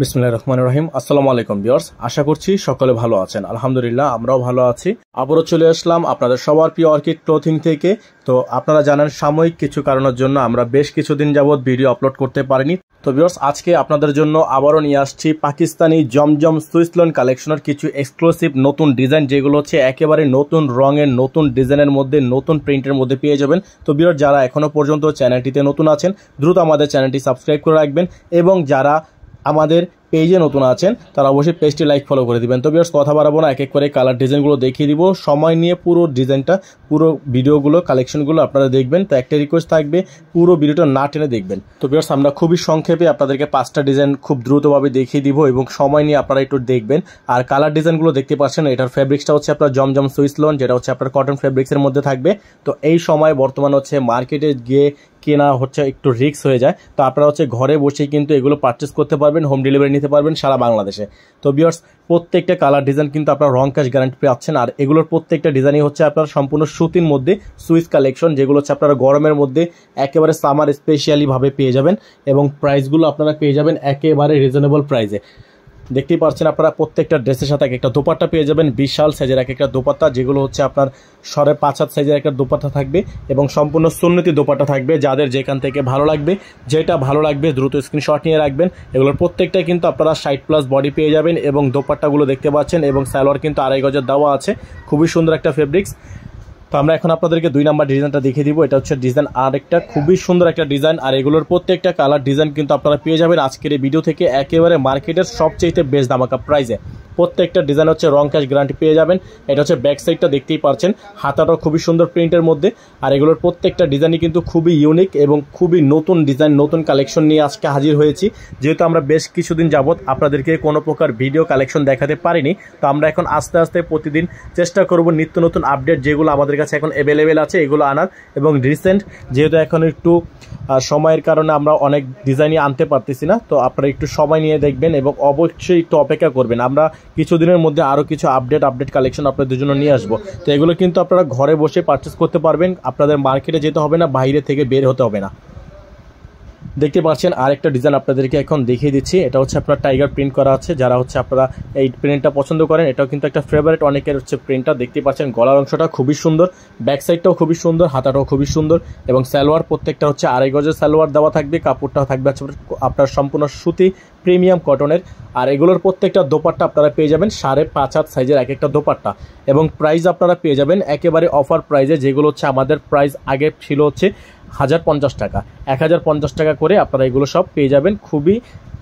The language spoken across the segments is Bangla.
বিসমুল্লাহ রহমান রহিম আসসালামু আলাইকুম বিয়ার্স আশা করছি সকলে ভালো আছেন আলহামদুলিল্লাহ আমরাও ভালো আছি আবারও চলে আসলাম আপনাদের সবার প্রিয় অর্কিড ক্লোথিং থেকে তো আপনারা জানেন সাময়িক কিছু কারণের জন্য আমরা বেশ কিছুদিন যাবৎ ভিডিও আপলোড করতে পারিনি তো বিয়ার্স আজকে আপনাদের জন্য আবারও নিয়ে আসছি পাকিস্তানি জমজম সুইসলন কালেকশনের কিছু এক্সক্লুসিভ নতুন ডিজাইন যেগুলো হচ্ছে একেবারে নতুন রঙের নতুন ডিজাইনের মধ্যে নতুন প্রিন্টের মধ্যে পেয়ে যাবেন তো বিয়ার যারা এখনও পর্যন্ত চ্যানেলটিতে নতুন আছেন দ্রুত আমাদের চ্যানেলটি সাবস্ক্রাইব করে রাখবেন এবং যারা আমাদের পেজে নতুন আছেন তারা অবশ্যই পেজটি লাইক ফলো করে দিবেন তো বিয়ার্স কথা বাড়াবো না এক এক করে কালার ডিজাইনগুলো দেখিয়ে দিব সময় নিয়ে পুরো ডিজাইনটা পুরো ভিডিওগুলো কালেকশনগুলো আপনারা দেখবেন তো একটা রিকোয়েস্ট থাকবে পুরো ভিডিওটা না টেনে দেখবেন তো বিয়ার্স আমরা খুবই সংক্ষেপে আপনাদেরকে পাঁচটা ডিজাইন খুব দ্রুতভাবে দেখিয়ে দিব এবং সময় নিয়ে আপনারা একটু দেখবেন আর কালার ডিজাইনগুলো দেখতে পাচ্ছেন এটার ফেব্রিক্সটা হচ্ছে আপনার জমজম সুইস লোন যেটা হচ্ছে আপনার কটন ফেব্রিক্সের মধ্যে থাকবে তো এই সময় বর্তমান হচ্ছে মার্কেটে গিয়ে কেনা হচ্ছে একটু রিক্স হয়ে যায় তো আপনারা হচ্ছে ঘরে বসেই কিন্তু এগুলো পারচেস করতে পারবেন হোম ডেলিভারি নিতে পারবেন সারা বাংলাদেশে তো বিয়ার্স প্রত্যেকটা কালার ডিজাইন কিন্তু আপনার রং কাশ গ্যারান্টি পাচ্ছেন আর এগুলোর প্রত্যেকটা ডিজাইনই হচ্ছে আপনার সম্পূর্ণ সুতির মধ্যে সুইচ কালেকশন যেগুলো হচ্ছে আপনারা গরমের মধ্যে একেবারে সামার স্পেশালিভাবে পেয়ে যাবেন এবং প্রাইসগুলো আপনারা পেয়ে যাবেন একেবারে রিজনেবল প্রাইসে দেখতেই পাচ্ছেন আপনারা প্রত্যেকটা ড্রেসের সাথে একটা দোপাট্টা পেয়ে যাবেন বিশাল সাইজের এক একটা দোপাট্টা যেগুলো হচ্ছে আপনার সরে পাঁচ হাত সাইজের একটা দোপাট্টা থাকবে এবং সম্পূর্ণ সুন্নতি দোপাট্টা থাকবে যাদের যেখান থেকে ভালো লাগবে যেটা ভালো লাগবে দ্রুত স্ক্রিনশট নিয়ে রাখবেন এগুলোর প্রত্যেকটাই কিন্তু আপনারা সাইড প্লাস বডি পেয়ে যাবেন এবং দোপাট্টাগুলো দেখতে পাচ্ছেন এবং সালোয়ার কিন্তু আড়াই গজের দেওয়া আছে খুবই সুন্দর একটা ফেব্রিক্স তো আমরা এখন আপনাদেরকে দুই নাম্বার ডিজাইনটা দেখিয়ে দিব এটা হচ্ছে ডিজাইন আর একটা খুবই সুন্দর একটা ডিজাইন আর এগুলোর প্রত্যেকটা কালার ডিজাইন কিন্তু আপনারা পেয়ে যাবেন আজকের এই ভিডিও থেকে একেবারে মার্কেটের সবচেয়ে বেশ দামাকা প্রাইজে প্রত্যেকটা ডিজাইন হচ্ছে রং ক্যাশ গ্যারান্টি পেয়ে যাবেন এটা হচ্ছে ব্যাক সাইডটা দেখতেই পারছেন হাতাটাও খুবই সুন্দর প্রিন্টের মধ্যে আর এগুলোর প্রত্যেকটা ডিজাইনই কিন্তু খুবই ইউনিক এবং খুবই নতুন ডিজাইন নতুন কালেকশন নিয়ে আজকে হাজির হয়েছি যেহেতু আমরা বেশ কিছুদিন যাবৎ আপনাদেরকে কোনো প্রকার ভিডিও কালেকশন দেখাতে পারিনি তো আমরা এখন আস্তে আস্তে প্রতিদিন চেষ্টা করব নিত্য নতুন আপডেট যেগুলো আমাদের কাছে এখন অ্যাভেলেবেল আছে এগুলো আনার এবং রিসেন্ট যেহেতু এখন একটু সময়ের কারণে আমরা অনেক ডিজাইনই আনতে পারতেছি না তো আপনারা একটু সময় নিয়ে দেখবেন এবং অবশ্যই একটু অপেক্ষা করবেন আমরা কিছুদিনের মধ্যে আরও কিছু আপডেট আপডেট কালেকশন আপনাদের জন্য নিয়ে আসবো তো এগুলো কিন্তু আপনারা ঘরে বসে পারচেস করতে পারবেন আপনাদের মার্কেটে যেতে হবে না বাইরে থেকে বের হতে হবে না দেখতে পাচ্ছেন আরেকটা ডিজাইন আপনাদেরকে এখন দেখিয়ে দিচ্ছি এটা হচ্ছে আপনার টাইগার প্রিন্ট করা আছে যারা হচ্ছে আপনারা এই প্রিন্টটা পছন্দ করেন এটাও কিন্তু একটা ফেভারিট অনেকের হচ্ছে প্রিন্টটা দেখতে পাচ্ছেন গলার অংশটা খুবই সুন্দর ব্যাক সাইডটাও খুবই সুন্দর হাতাটাও খুবই সুন্দর এবং সালোয়ার প্রত্যেকটা হচ্ছে আড়াই গজের সালোয়ার দেওয়া থাকবে কাপড়টা থাকবে আপনার সম্পূর্ণ সুতি প্রিমিয়াম কটনের আর এগুলোর প্রত্যেকটা দোপাট্টা আপনারা পেয়ে যাবেন সাড়ে পাঁচ হাত সাইজের এক একটা দোপাট্টা এবং প্রাইস আপনারা পেয়ে যাবেন একেবারে অফার প্রাইজে যেগুলো হচ্ছে আমাদের প্রাইস আগে ছিল হচ্ছে হাজার পঞ্চাশ টাকা এক হাজার পঞ্চাশ টাকা করে আপনারা এগুলো সব পেয়ে যাবেন খুবই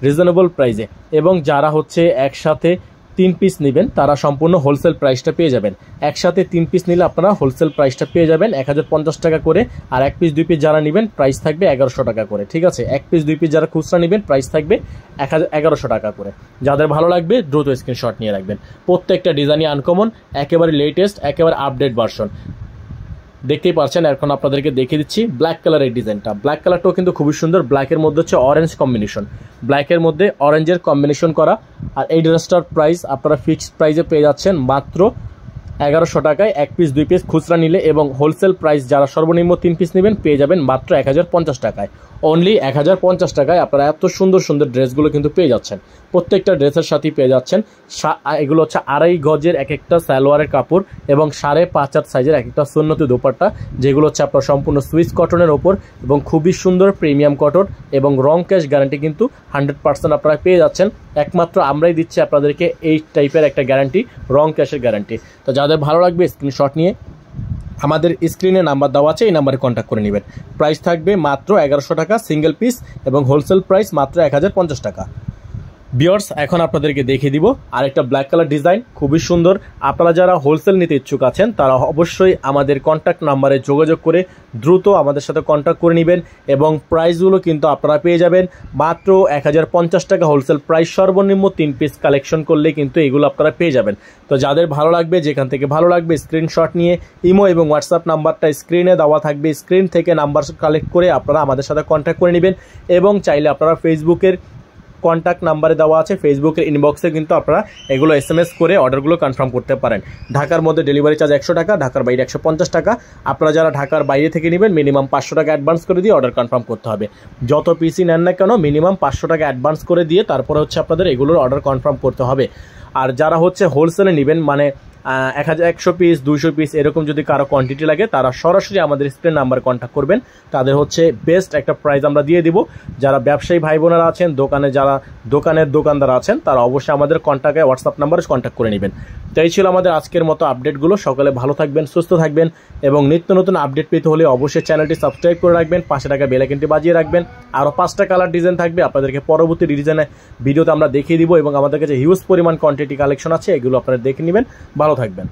রিজনেবল প্রাইসে এবং যারা হচ্ছে একসাথে তিন পিস নেবেন তারা সম্পূর্ণ হোলসেল প্রাইসটা পেয়ে যাবেন একসাথে তিন পিস নিলে আপনারা হোলসেল প্রাইসটা পেয়ে যাবেন এক টাকা করে আর এক পিস দুই পিস যারা নেবেন প্রাইস থাকবে এগারোশো টাকা করে ঠিক আছে এক পিস দুই পিস যারা খুচরা নেবেন প্রাইস থাকবে এক এগারোশো টাকা করে যাদের ভালো লাগবে দ্রুত স্ক্রিনশট নিয়ে রাখবেন প্রত্যেকটা ডিজাইনই আনকমন একেবারে লেটেস্ট একেবারে আপডেট ভার্সন দেখতেই পারছেন এখন আপনাদেরকে দেখিয়ে দিচ্ছি ব্ল্যাক কালারের ডিজাইনটা ব্ল্যাক কালারটাও কিন্তু খুবই সুন্দর ব্ল্যাকের মধ্যে হচ্ছে অরেঞ্জ কম্বিনেশন ব্ল্যাকের মধ্যে অরেঞ্জের কম্বিনেশন করা আর এই ড্রেসটার প্রাইস আপনারা ফিক্সড প্রাইসে পেয়ে যাচ্ছেন মাত্র এগারোশো টাকায় এক পিস দুই পিস খুচরা নিলে এবং হোলসেল প্রাইস যারা সর্বনিম্ন তিন পিস নেবেন পেয়ে যাবেন মাত্র এক টাকায় অনলি এক টাকায় আপনারা এত সুন্দর সুন্দর ড্রেসগুলো কিন্তু পেয়ে যাচ্ছেন প্রত্যেকটা ড্রেসের সাথেই পেয়ে যাচ্ছেন এগুলো হচ্ছে আড়াই গজের এক একটা সালোয়ারের কাপড় এবং সাড়ে পাঁচ আট সাইজের এক একটা সুন্নতি দোপাট্টা যেগুলো হচ্ছে আপনার সম্পূর্ণ সুইচ কটনের ওপর এবং খুবই সুন্দর প্রিমিয়াম কটন এবং রং ক্যাশ গ্যারান্টি কিন্তু হান্ড্রেড পার্সেন্ট আপনারা পেয়ে যাচ্ছেন একমাত্র আমরাই দিচ্ছি আপনাদেরকে এই টাইপের একটা গ্যারান্টি রং ক্যাশের গ্যারান্টি তো যাদের ভালো লাগবে স্ক্রিনশট নিয়ে আমাদের স্ক্রিনে নাম্বার দেওয়া আছে এই নাম্বারে কন্ট্যাক্ট করে নেবেন প্রাইস থাকবে মাত্র এগারোশো টাকা সিঙ্গেল পিস এবং হোলসেল প্রাইস মাত্র এক টাকা বিয়ার্স এখন আপনাদেরকে দেখিয়ে দিব আর একটা ব্ল্যাক কালার ডিজাইন খুবই সুন্দর আপনারা যারা হোলসেল নিতে ইচ্ছুক আছেন তারা অবশ্যই আমাদের কন্ট্যাক্ট নাম্বারে যোগাযোগ করে দ্রুত আমাদের সাথে কন্ট্যাক্ট করে নেবেন এবং প্রাইসগুলো কিন্তু আপনারা পেয়ে যাবেন মাত্র এক টাকা হোলসেল প্রাইস সর্বনিম্ন তিন পিস কালেকশন করলে কিন্তু এগুলো আপনারা পেয়ে যাবেন তো যাদের ভালো লাগবে যেখান থেকে ভালো লাগবে স্ক্রিনশট নিয়ে ইমো এবং হোয়াটসঅ্যাপ নাম্বারটা স্ক্রিনে দেওয়া থাকবে স্ক্রিন থেকে নাম্বার কালেক্ট করে আপনারা আমাদের সাথে কন্ট্যাক্ট করে নেবেন এবং চাইলে আপনারা ফেসবুকের কন্ট্যাক্ট নাম্বারে দেওয়া আছে ফেসবুকের ইনবক্সে কিন্তু আপনারা এগুলো এস এম এস করে অর্ডারগুলো কনফার্ম করতে পারেন ঢাকার মধ্যে ডেলিভারি চার্জ একশো টাকা ঢাকার বাইরে একশো টাকা আপনারা যারা ঢাকার বাইরে থেকে নেবেন মিনিমাম পাঁচশো টাকা অ্যাডভান্স করে দিয়ে অর্ডার কনফার্ম করতে হবে যত পিসি নেন না কেন মিনিমাম পাঁচশো টাকা অ্যাডভান্স করে দিয়ে তারপরে হচ্ছে আপনাদের এগুলোর অর্ডার কনফার্ম করতে হবে আর যারা হচ্ছে হোলসেলে নেবেন মানে এক হাজার একশো পিস দুইশো পিস এরকম যদি কারো কোয়ান্টিটি লাগে তারা সরাসরি আমাদের স্ক্রিন নাম্বার কন্ট্যাক্ট করবেন তাদের হচ্ছে বেস্ট একটা প্রাইস আমরা দিয়ে দিব যারা ব্যবসায়ী ভাই বোনেরা আছেন দোকানে যারা দোকানের দোকানদার আছেন তারা অবশ্যই আমাদের কন্ট্যাক্টে হোয়াটসঅ্যাপ নাম্বারে কন্ট্যাক্ট করে নেবেন তাই ছিল আমাদের আজকের মতো আপডেটগুলো সকালে ভালো থাকবেন সুস্থ থাকবেন এবং নিত্য নতুন আপডেট পেতে হলে অবশ্যই চ্যানেলটি সাবস্ক্রাইব করে রাখবেন পাঁচশো টাকা বেলাইকনটি বাজিয়ে রাখবেন আরও পাঁচটা কালার ডিজাইন থাকবে আপনাদেরকে পরবর্তী ডিজাইনে ভিডিওতে আমরা দেখিয়ে দিব এবং আমাদের কাছে হিউজ পরিমাণ কোয়ান্টিটি কালেকশন আছে এগুলো আপনারা দেখে নেবেন ভালো ভালো থাকবেন